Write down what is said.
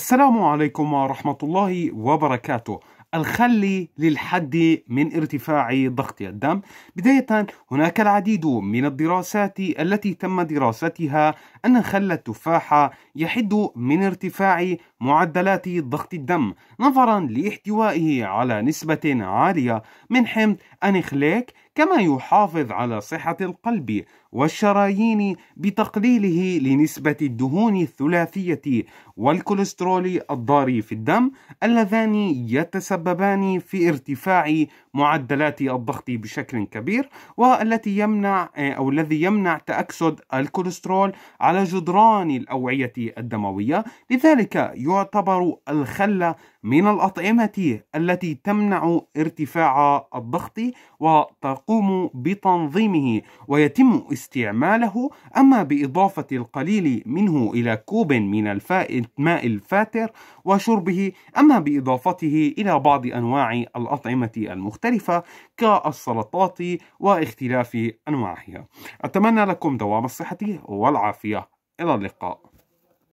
السلام عليكم ورحمة الله وبركاته الخلي للحد من ارتفاع ضغط الدم بداية هناك العديد من الدراسات التي تم دراستها أن خل التفاحة يحد من ارتفاع معدلات ضغط الدم نظرا لاحتوائه على نسبة عالية من حمض أنيخليك كما يحافظ على صحة القلب والشرايين بتقليله لنسبة الدهون الثلاثية والكوليسترول الضاري في الدم اللذان يتسببان في ارتفاع معدلات الضغط بشكل كبير والتي يمنع أو الذي يمنع تأكسد الكوليسترول على جدران الأوعية الدموية لذلك يعتبر الخل من الأطعمة التي تمنع ارتفاع الضغط وتقليل يقوم بتنظيمه ويتم استعماله أما بإضافة القليل منه إلى كوب من ماء الفاتر وشربه أما بإضافته إلى بعض أنواع الأطعمة المختلفة كالسلطات واختلاف أنواعها أتمنى لكم دوام الصحة والعافية إلى اللقاء